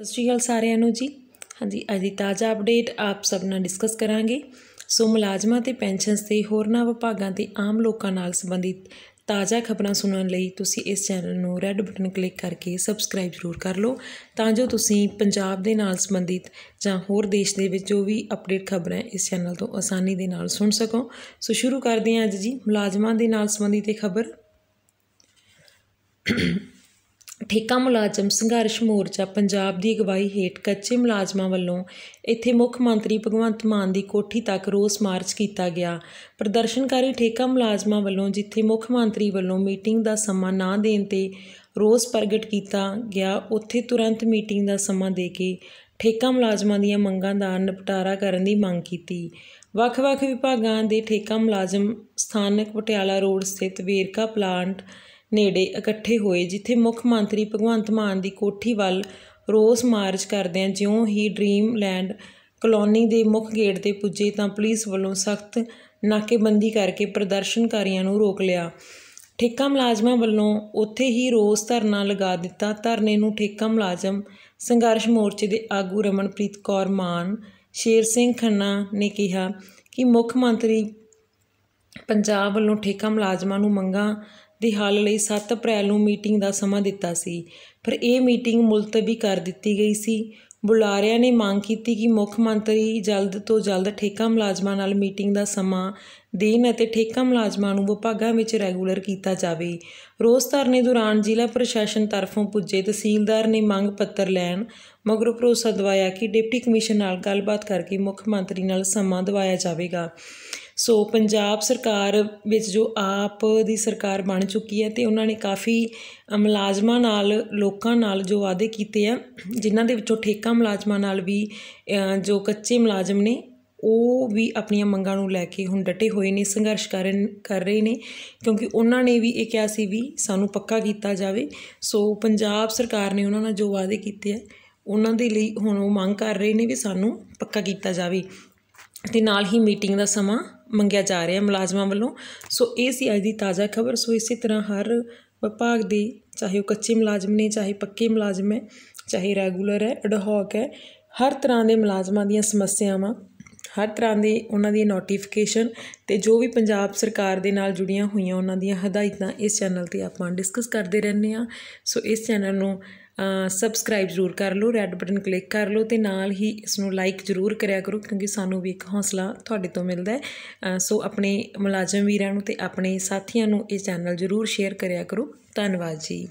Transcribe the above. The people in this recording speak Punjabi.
ਸਤਿ ਸ਼੍ਰੀ ਅਕਾਲ ਸਾਰਿਆਂ ਨੂੰ ਜੀ ਹਾਂਜੀ ਅੱਜ ਦੀ ਤਾਜ਼ਾ ਅਪਡੇਟ ਆਪ ਸਭ ਨਾਲ ਡਿਸਕਸ ਕਰਾਂਗੇ ਸੋ ਮੁਲਾਜ਼ਮਾਂ ਤੇ ਪੈਨਸ਼ਨਸ ਤੇ ਹੋਰਨਾਂ ਵਿਭਾਗਾਂ ਤੇ ਆਮ ਲੋਕਾਂ ਨਾਲ ਸੰਬੰਧਿਤ ਤਾਜ਼ਾ ਖਬਰਾਂ ਸੁਣਨ ਲਈ ਤੁਸੀਂ ਇਸ ਚੈਨਲ ਨੂੰ ਰੈੱਡ ਬਟਨ ਕਲਿੱਕ ਕਰਕੇ ਸਬਸਕ੍ਰਾਈਬ ਜ਼ਰੂਰ ਕਰ ਲਓ ਤਾਂ ਜੋ ਤੁਸੀਂ ਪੰਜਾਬ ਦੇ ਨਾਲ ਸੰਬੰਧਿਤ ਜਾਂ ਹੋਰ ਦੇਸ਼ ਦੇ ਵਿੱਚ ਜੋ ਵੀ ਅਪਡੇਟ ਖਬਰਾਂ ਇਸ ਚੈਨਲ ਤੋਂ ਆਸਾਨੀ ਦੇ ਨਾਲ ਸੁਣ ਸਕੋ ਸੋ ਸ਼ੁਰੂ ਕਰਦੇ ਹਾਂ ਅੱਜ ਜੀ ਮੁਲਾਜ਼ਮਾਂ ਦੇ ਨਾਲ ਸੰਬੰਧਿਤ ਇਹ ਖਬਰ ਠੇਕਾ ਮੁਲਾਜ਼ਮ ਸੰਘਰਸ਼ ਮੋਰਚਾ ਪੰਜਾਬ ਦੀ ਅਗਵਾਈ ਹੇਠ ਕੱਚੇ ਮੁਲਾਜ਼ਮਾਂ ਵੱਲੋਂ ਇੱਥੇ ਮੁੱਖ ਮੰਤਰੀ ਭਗਵੰਤ ਮਾਨ ਦੀ ਕੋਠੀ ਤੱਕ ਰੋਸ ਮਾਰਚ ਕੀਤਾ ਗਿਆ ਪ੍ਰਦਰਸ਼ਨਕਾਰੀ ਠੇਕਾ ਮੁਲਾਜ਼ਮਾਂ ਵੱਲੋਂ ਜਿੱਥੇ ਮੁੱਖ ਮੰਤਰੀ ਵੱਲੋਂ ਮੀਟਿੰਗ ਦਾ ਸਮਾਂ ਨਾ ਦੇਣ ਤੇ ਰੋਸ ਪ੍ਰਗਟ ਕੀਤਾ ਗਿਆ ਉੱਥੇ ਤੁਰੰਤ ਮੀਟਿੰਗ ਦਾ ਸਮਾਂ ਦੇ ਕੇ ਠੇਕਾ ਮੁਲਾਜ਼ਮਾਂ ਦੀਆਂ ਮੰਗਾਂ ਦਾ ਨਿਪਟਾਰਾ ਕਰਨ ਦੀ ਮੰਗ ਕੀਤੀ ਵੱਖ-ਵੱਖ ਵਿਭਾਗਾਂ ਦੇ ਠੇਕਾ ਮੁਲਾਜ਼ਮ ਸਥਾਨਕ ਪਟਿਆਲਾ ਰੋਡ ਸਥਿਤ ਵੇਰਕਾ ਪਲਾਂਟ ਨੇੜੇ ਇਕੱਠੇ ਹੋਏ ਜਿੱਥੇ ਮੁੱਖ ਮੰਤਰੀ ਭਗਵੰਤ ਮਾਨ ਦੀ ਕੋਠੀ ਵੱਲ ਰੋਸ ਮਾਰਚ ਕਰਦੇ ਆ ਜਿਉਂ ਹੀ ਡ੍ਰੀਮ ਲੈਂਡ ਕਲੋਨੀ ਦੇ ਮੁੱਖ ਗੇਟ ਤੇ ਪੁੱਜੇ ਤਾਂ ਪੁਲਿਸ ਵੱਲੋਂ ਸਖਤ ਨਾਕੇਬੰਦੀ ਕਰਕੇ ਪ੍ਰਦਰਸ਼ਨਕਾਰੀਆਂ ਨੂੰ ਰੋਕ ਲਿਆ ਠੇਕਾ ਮੁਲਾਜ਼ਮਾਂ ਵੱਲੋਂ ਉੱਥੇ ਹੀ ਰੋਸ ਧਰਨਾ ਲਗਾ ਦਿੱਤਾ ਧਰਨੇ ਨੂੰ ਠੇਕਾ ਮੁਲਾਜ਼ਮ ਸੰਘਰਸ਼ ਮੋਰਚੇ ਦੇ ਆਗੂ ਰਮਨਪ੍ਰੀਤ ਕੌਰ ਮਾਨ ਸ਼ੇਰ ਸਿੰਘ ਖੰਨਾ ਨੇ ਕਿਹਾ ਕਿ ਮੁੱਖ ਮੰਤਰੀ ਪੰਜਾਬ ਵੱਲੋਂ ਠੇਕਾ ਮੁਲਾਜ਼ਮਾਂ ਨੂੰ ਮੰਗਾਂ ਦੇ ਹੱਲ ਲਈ 7 ਅਪ੍ਰੈਲ ਨੂੰ ਮੀਟਿੰਗ ਦਾ ਸਮਾਂ ਦਿੱਤਾ ਸੀ ਪਰ ਇਹ ਮੀਟਿੰਗ ਮੁਲਤਵੀ ਕਰ ਦਿੱਤੀ ਗਈ ਸੀ ਬੁਲਾਰਿਆਂ ਨੇ ਮੰਗ ਕੀਤੀ ਕਿ ਮੁੱਖ ਮੰਤਰੀ ਜਲਦ ਤੋਂ ਜਲਦ ਠੇਕਾ ਮੁਲਾਜ਼ਮਾਂ ਨਾਲ ਮੀਟਿੰਗ ਦਾ ਸਮਾਂ ਦੇਣ ਅਤੇ ਠੇਕਾ ਮੁਲਾਜ਼ਮਾਂ ਨੂੰ ਵਿਭਾਗਾਂ ਵਿੱਚ ਰੈਗੂਲਰ ਕੀਤਾ ਜਾਵੇ ਰੋਸ ਧਰਨੇ ਦੌਰਾਨ ਜ਼ਿਲ੍ਹਾ ਪ੍ਰਸ਼ਾਸਨ ਤਰਫੋਂ ਪੁੱਜੇ ਤਹਿਸੀਲਦਾਰ ਨੇ ਮੰਗ ਪੱਤਰ ਲੈਣ ਮਗਰੋਂ ਭਰੋਸਾ ਦਵਾਇਆ ਕਿ ਡਿਪਟੀ ਕਮਿਸ਼ਨ ਨਾਲ ਗੱਲਬਾਤ ਕਰਕੇ ਮੁੱਖ ਮੰਤਰੀ ਨਾਲ ਸਮਾਂ ਦਵਾਇਆ ਜਾਵੇਗਾ ਸੋ ਪੰਜਾਬ ਸਰਕਾਰ ਵਿੱਚ ਜੋ ਆਪ ਦੀ ਸਰਕਾਰ ਬਣ ਚੁੱਕੀ ਹੈ ਤੇ ਉਹਨਾਂ ਨੇ ਕਾਫੀ ਮੁਲਾਜ਼ਮਾਂ ਨਾਲ ਲੋਕਾਂ ਨਾਲ ਜੋ ਵਾਅਦੇ ਕੀਤੇ ਆ ਜਿਨ੍ਹਾਂ ਦੇ ਵਿੱਚੋਂ ਠੇਕਾ ਮੁਲਾਜ਼ਮਾਂ ਨਾਲ ਵੀ ਜੋ ਕੱਚੇ ਮੁਲਾਜ਼ਮ ਨੇ ਉਹ ਵੀ ਆਪਣੀਆਂ ਮੰਗਾਂ ਨੂੰ ਲੈ ਕੇ ਹੁਣ ਡਟੇ ਹੋਏ ਨੇ ਸੰਘਰਸ਼ ਕਰਨ ਕਰ ਰਹੇ ਨੇ ਕਿਉਂਕਿ ਉਹਨਾਂ ਨੇ ਵੀ ਇਹ ਕਿਹਾ ਸੀ ਵੀ ਸਾਨੂੰ ਪੱਕਾ ਕੀਤਾ ਜਾਵੇ ਸੋ ਪੰਜਾਬ ਸਰਕਾਰ ਨੇ ਉਹਨਾਂ ਨਾਲ ਜੋ ਵਾਅਦੇ ਕੀਤੇ ਆ ਉਹਨਾਂ ਦੇ ਲਈ ਹੁਣ ਉਹ ਮੰਗ ਕਰ ਰਹੇ ਨੇ ਵੀ ਸਾਨੂੰ ਪੱਕਾ ਕੀਤਾ ਜਾਵੇ ਤੇ ਨਾਲ ਹੀ ਮੀਟਿੰਗ ਦਾ ਸਮਾਂ ਮੰਗਿਆ ਜਾ ਰਿਹਾ ਮੁਲਾਜ਼ਮਾਂ ਵੱਲੋਂ ਸੋ ਇਹ ਸੀ ਅੱਜ ਦੀ ਤਾਜ਼ਾ ਖਬਰ ਸੋ ਇਸੇ ਤਰ੍ਹਾਂ ਹਰ ਵਿਭਾਗ ਦੀ ਚਾਹੇ ਉਹ ਕੱਚੇ ਮੁਲਾਜ਼ਮ ਨੇ ਚਾਹੇ ਪੱਕੇ ਮੁਲਾਜ਼ਮ ਹੈ ਚਾਹੇ ਰੈਗੂਲਰ ਹੈ ਅਡਹੌਕ ਹੈ ਹਰ ਤਰ੍ਹਾਂ ਦੇ ਮੁਲਾਜ਼ਮਾਂ ਦੀਆਂ ਸਮੱਸਿਆਵਾਂ ਹਰ ਤਰ੍ਹਾਂ ਦੇ ਉਹਨਾਂ ਦੀ ਨੋਟੀਫਿਕੇਸ਼ਨ ਤੇ ਜੋ ਵੀ ਪੰਜਾਬ ਸਰਕਾਰ ਦੇ ਨਾਲ ਜੁੜੀਆਂ ਹੋਈਆਂ ਉਹਨਾਂ ਦੀਆਂ ਹਦਾਇਤਾਂ ਇਸ ਚੈਨਲ 'ਤੇ ਆਪਾਂ ਡਿਸਕਸ ਕਰਦੇ ਰਹਿੰਦੇ ਆ ਸੋ ਇਸ ਚੈਨਲ ਨੂੰ ਸਬਸਕ੍ਰਾਈਬ ਜ਼ਰੂਰ ਕਰ ਲਓ ਰੈੱਡ ਬਟਨ ਕਲਿੱਕ ਕਰ ਲਓ ਤੇ ਨਾਲ ਹੀ ਇਸ ਨੂੰ ਲਾਈਕ ਜ਼ਰੂਰ ਕਰਿਆ ਕਰੋ ਕਿਉਂਕਿ ਸਾਨੂੰ ਵੀ ਇੱਕ ਹੌਸਲਾ ਤੁਹਾਡੇ ਤੋਂ ਮਿਲਦਾ ਹੈ ਸੋ ਆਪਣੇ ਮੁਲਾਜ਼ਮ ਵੀਰਾਂ ਨੂੰ ਤੇ ਆਪਣੇ ਸਾਥੀਆਂ ਨੂੰ ਇਹ ਚੈਨਲ ਜ਼ਰੂਰ ਸ਼ੇਅਰ ਕਰਿਆ ਕਰੋ ਧੰਨਵਾਦ ਜੀ